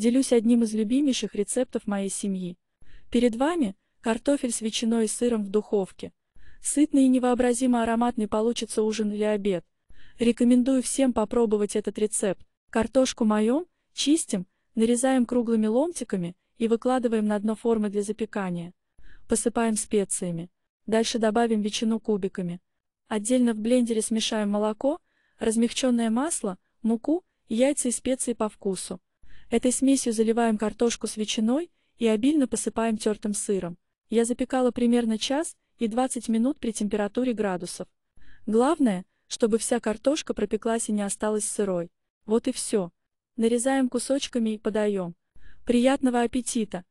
делюсь одним из любимейших рецептов моей семьи. Перед вами картофель с ветчиной и сыром в духовке. Сытный и невообразимо ароматный получится ужин или обед. Рекомендую всем попробовать этот рецепт. Картошку моем, чистим, нарезаем круглыми ломтиками и выкладываем на дно формы для запекания. Посыпаем специями. Дальше добавим ветчину кубиками. Отдельно в блендере смешаем молоко, размягченное масло, муку, яйца и специи по вкусу. Этой смесью заливаем картошку с ветчиной и обильно посыпаем тертым сыром. Я запекала примерно час и 20 минут при температуре градусов. Главное, чтобы вся картошка пропеклась и не осталась сырой. Вот и все. Нарезаем кусочками и подаем. Приятного аппетита!